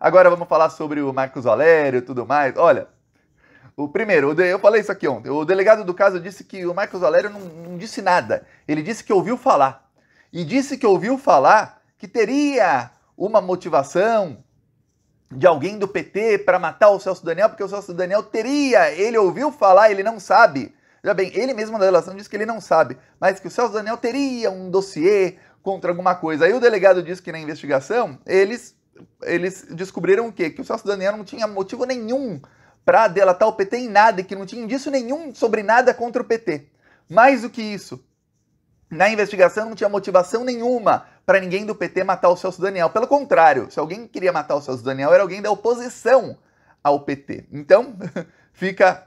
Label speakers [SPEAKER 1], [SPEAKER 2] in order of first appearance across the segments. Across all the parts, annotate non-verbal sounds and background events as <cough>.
[SPEAKER 1] Agora vamos falar sobre o Marcos Valério e tudo mais. Olha, o primeiro, eu falei isso aqui ontem. O delegado do caso disse que o Marcos Valério não, não disse nada. Ele disse que ouviu falar. E disse que ouviu falar que teria uma motivação de alguém do PT para matar o Celso Daniel, porque o Celso Daniel teria, ele ouviu falar, ele não sabe. Já bem, ele mesmo na relação disse que ele não sabe, mas que o Celso Daniel teria um dossiê contra alguma coisa. Aí o delegado disse que na investigação eles eles descobriram o quê? Que o Celso Daniel não tinha motivo nenhum para delatar o PT em nada, e que não tinha indício nenhum sobre nada contra o PT. Mais do que isso, na investigação não tinha motivação nenhuma para ninguém do PT matar o Celso Daniel. Pelo contrário, se alguém queria matar o Celso Daniel, era alguém da oposição ao PT. Então, <laughs> fica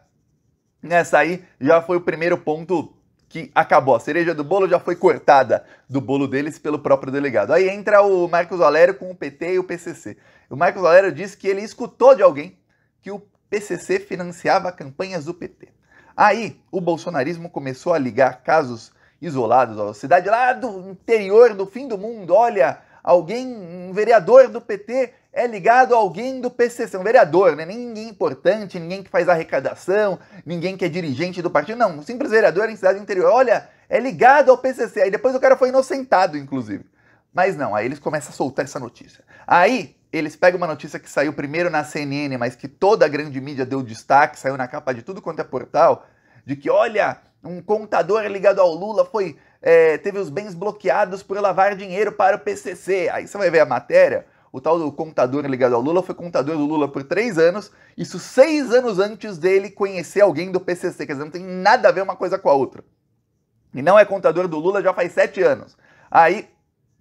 [SPEAKER 1] nessa aí, já foi o primeiro ponto que acabou. A cereja do bolo já foi cortada do bolo deles pelo próprio delegado. Aí entra o Marcos Valério com o PT e o PCC. O Marcos Valério disse que ele escutou de alguém que o PCC financiava campanhas do PT. Aí o bolsonarismo começou a ligar casos isolados, ó, cidade lá do interior do fim do mundo, olha, alguém, um vereador do PT é ligado a alguém do PCC, um vereador, né? Ninguém importante, ninguém que faz arrecadação, ninguém que é dirigente do partido, não. Um simples vereador em cidade interior. Olha, é ligado ao PCC. Aí depois o cara foi inocentado, inclusive. Mas não, aí eles começam a soltar essa notícia. Aí eles pegam uma notícia que saiu primeiro na CNN, mas que toda a grande mídia deu destaque, saiu na capa de tudo quanto é portal, de que, olha, um contador ligado ao Lula foi é, teve os bens bloqueados por lavar dinheiro para o PCC. Aí você vai ver a matéria, o tal do contador ligado ao Lula foi contador do Lula por três anos, isso seis anos antes dele conhecer alguém do PCC, quer dizer, não tem nada a ver uma coisa com a outra. E não é contador do Lula já faz sete anos. Aí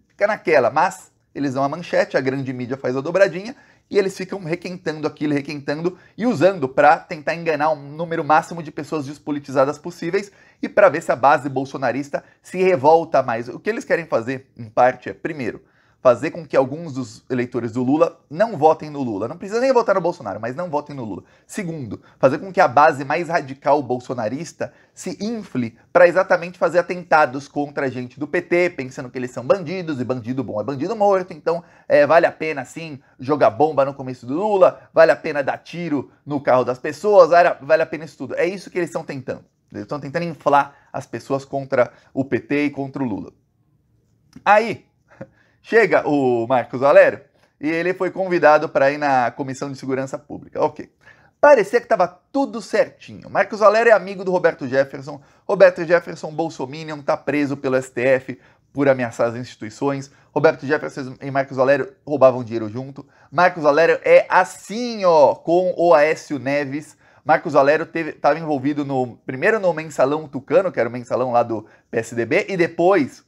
[SPEAKER 1] fica naquela, mas eles dão a manchete, a grande mídia faz a dobradinha e eles ficam requentando aquilo, requentando e usando para tentar enganar um número máximo de pessoas despolitizadas possíveis e para ver se a base bolsonarista se revolta mais. O que eles querem fazer, em parte, é, primeiro, fazer com que alguns dos eleitores do Lula não votem no Lula. Não precisa nem votar no Bolsonaro, mas não votem no Lula. Segundo, fazer com que a base mais radical bolsonarista se infle para exatamente fazer atentados contra a gente do PT, pensando que eles são bandidos e bandido bom é bandido morto, então é, vale a pena sim jogar bomba no começo do Lula, vale a pena dar tiro no carro das pessoas, vale a pena isso tudo. É isso que eles estão tentando. Eles estão tentando inflar as pessoas contra o PT e contra o Lula. Aí, Chega o Marcos Valério e ele foi convidado para ir na Comissão de Segurança Pública. Ok. Parecia que estava tudo certinho. Marcos Valério é amigo do Roberto Jefferson. Roberto Jefferson Bolsominion está preso pelo STF por ameaçar as instituições. Roberto Jefferson e Marcos Valério roubavam dinheiro junto. Marcos Valério é assim, ó, com o Aécio Neves. Marcos Valério estava envolvido no primeiro no mensalão tucano, que era o mensalão lá do PSDB, e depois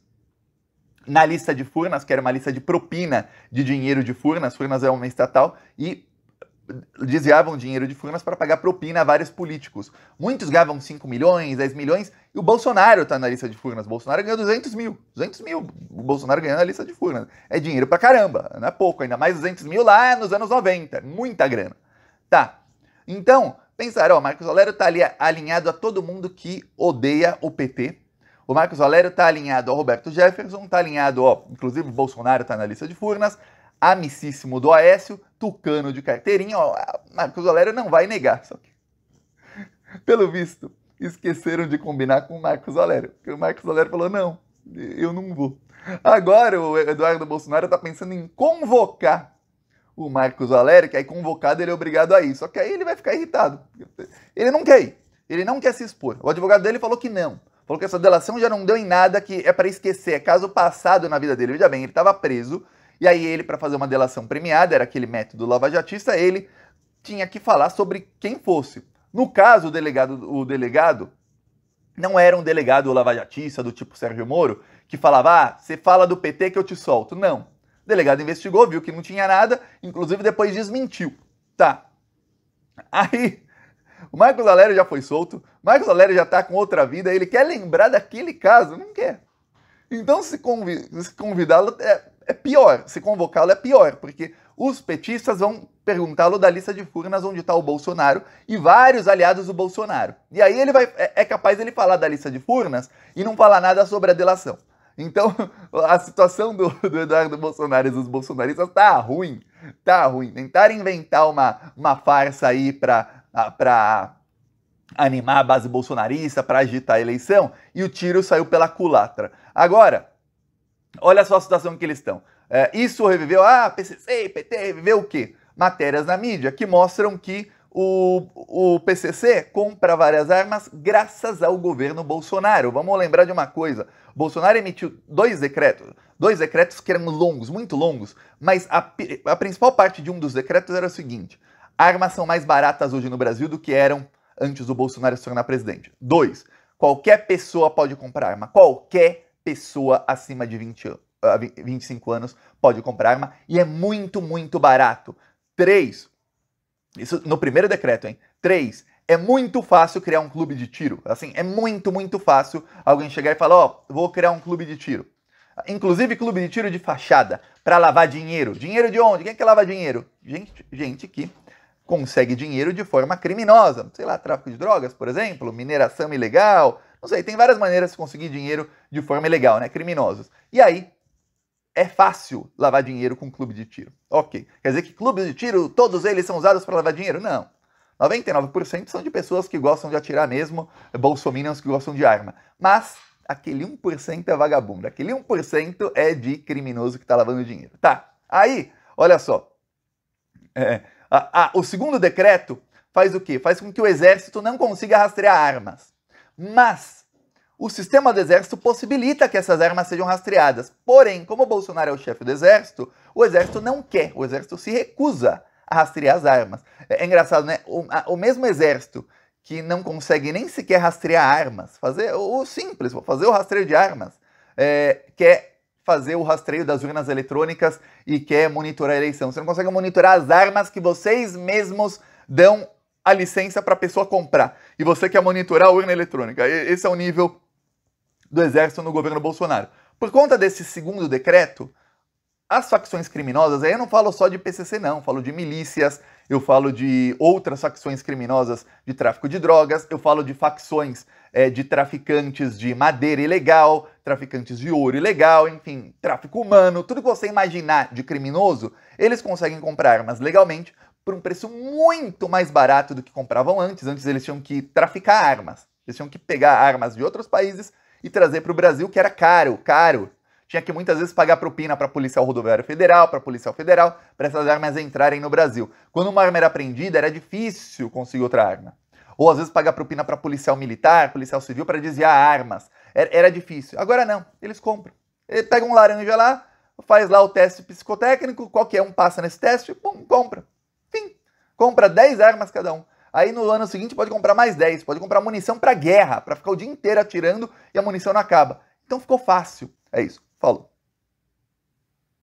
[SPEAKER 1] na lista de Furnas, que era uma lista de propina de dinheiro de Furnas, Furnas é uma estatal, e desviavam dinheiro de Furnas para pagar propina a vários políticos. Muitos ganhavam 5 milhões, 10 milhões, e o Bolsonaro está na lista de Furnas. O Bolsonaro ganhou 200 mil, 200 mil, o Bolsonaro ganhou na lista de Furnas. É dinheiro pra caramba, não é pouco, ainda mais 200 mil lá nos anos 90, muita grana. Tá, então, pensaram, ó, Marcos Valério está ali alinhado a todo mundo que odeia o PT, o Marcos Valério está alinhado ao Roberto Jefferson, está alinhado, ó, inclusive o Bolsonaro está na lista de Furnas, amicíssimo do Aécio, tucano de carteirinha, ó, Marcos Valério não vai negar, só que... <laughs> Pelo visto, esqueceram de combinar com o Marcos Valério, porque o Marcos Valério falou, não, eu não vou. Agora o Eduardo Bolsonaro está pensando em convocar o Marcos Valério, que aí convocado ele é obrigado a ir. Só que aí ele vai ficar irritado. Ele não quer ir. Ele não quer se expor. O advogado dele falou que não. Falou que essa delação já não deu em nada, que é para esquecer, é caso passado na vida dele. Veja bem, ele estava preso, e aí ele, para fazer uma delação premiada, era aquele método lavajatista, ele tinha que falar sobre quem fosse. No caso, o delegado, o delegado não era um delegado lavajatista do tipo Sérgio Moro, que falava, ah, você fala do PT que eu te solto. Não. O delegado investigou, viu que não tinha nada, inclusive depois desmentiu. Tá. Aí, o Marcos Alério já foi solto, Marcos Aurélio já está com outra vida, ele quer lembrar daquele caso, não quer. Então, se, convidá-lo é, é, pior, se convocá-lo é pior, porque os petistas vão perguntá-lo da lista de furnas onde está o Bolsonaro e vários aliados do Bolsonaro. E aí ele vai, é, é capaz ele falar da lista de furnas e não falar nada sobre a delação. Então, <laughs> a situação do, do Eduardo Bolsonaro e dos bolsonaristas tá ruim, tá ruim. Tentar inventar uma, uma farsa aí para animar a base bolsonarista para agitar a eleição e o tiro saiu pela culatra. Agora, olha só a situação que eles estão. É, isso reviveu, ah, PCC, PT, reviveu o quê? Matérias na mídia que mostram que o, o PCC compra várias armas graças ao governo Bolsonaro. Vamos lembrar de uma coisa: Bolsonaro emitiu dois decretos, dois decretos que eram longos, muito longos, mas a, a principal parte de um dos decretos era o seguinte: armas são mais baratas hoje no Brasil do que eram antes do Bolsonaro se tornar presidente. Dois, qualquer pessoa pode comprar arma. Qualquer pessoa acima de 20 anos. 25 anos pode comprar arma e é muito, muito barato. Três, Isso no primeiro decreto, hein? Três, É muito fácil criar um clube de tiro. Assim, é muito, muito fácil alguém chegar e falar: Ó, oh, vou criar um clube de tiro. Inclusive clube de tiro de fachada, para lavar dinheiro. Dinheiro de onde? Quem é que lava dinheiro? Gente, gente que consegue dinheiro de forma criminosa. Sei lá, tráfico de drogas, por exemplo, mineração ilegal. Não sei, tem várias maneiras de conseguir dinheiro de forma ilegal, né? Criminosos. E aí, é fácil lavar dinheiro com clube de tiro. Ok. Quer dizer que clubes de tiro, todos eles são usados para lavar dinheiro? Não. 99% são de pessoas que gostam de atirar mesmo, bolsominions que gostam de arma. Mas aquele 1% é vagabundo, aquele 1% é de criminoso que está lavando dinheiro. Tá. Aí, olha só. É, ah, ah, o segundo decreto faz o quê? Faz com que o exército não consiga rastrear armas. Mas o sistema do exército possibilita que essas armas sejam rastreadas. Porém, como Bolsonaro é o chefe do exército, o exército não quer, o exército se recusa a rastrear as armas. É, é engraçado, né? O, a, o, mesmo exército que não consegue nem sequer rastrear armas, fazer o, o simples, fazer o rastreio de armas, é, quer fazer o rastreio das urnas eletrônicas e quer monitorar a eleição. Você não consegue monitorar as armas que vocês mesmos dão a licença para a pessoa comprar. E você quer monitorar a urna eletrônica. Esse é o nível do exército no governo Bolsonaro. Por conta desse segundo decreto, as facções criminosas, aí eu não falo só de PCC não, falo de milícias, eu falo de outras facções criminosas de tráfico de drogas, eu falo de facções é, de traficantes de madeira ilegal, traficantes de ouro ilegal, enfim, tráfico humano, tudo que você imaginar de criminoso, eles conseguem comprar armas legalmente por um preço muito mais barato do que compravam antes. Antes eles tinham que traficar armas, eles tinham que pegar armas de outros países e trazer para o Brasil, que era caro, caro. Tinha que muitas vezes pagar propina para a Policial Rodoviária Federal, para a Policial Federal, para essas armas entrarem no Brasil. Quando uma arma era apreendida, era difícil conseguir outra arma. Ou às vezes pagar propina para policial militar, policial civil, para desviar armas. Era difícil. Agora não, eles compram. Ele pega um laranja lá, faz lá o teste psicotécnico, qualquer um passa nesse teste, pum, compra. Fim. Compra 10 armas cada um. Aí no ano seguinte pode comprar mais 10, pode comprar munição para guerra, para ficar o dia inteiro atirando e a munição não acaba. Então ficou fácil. É isso. Falou.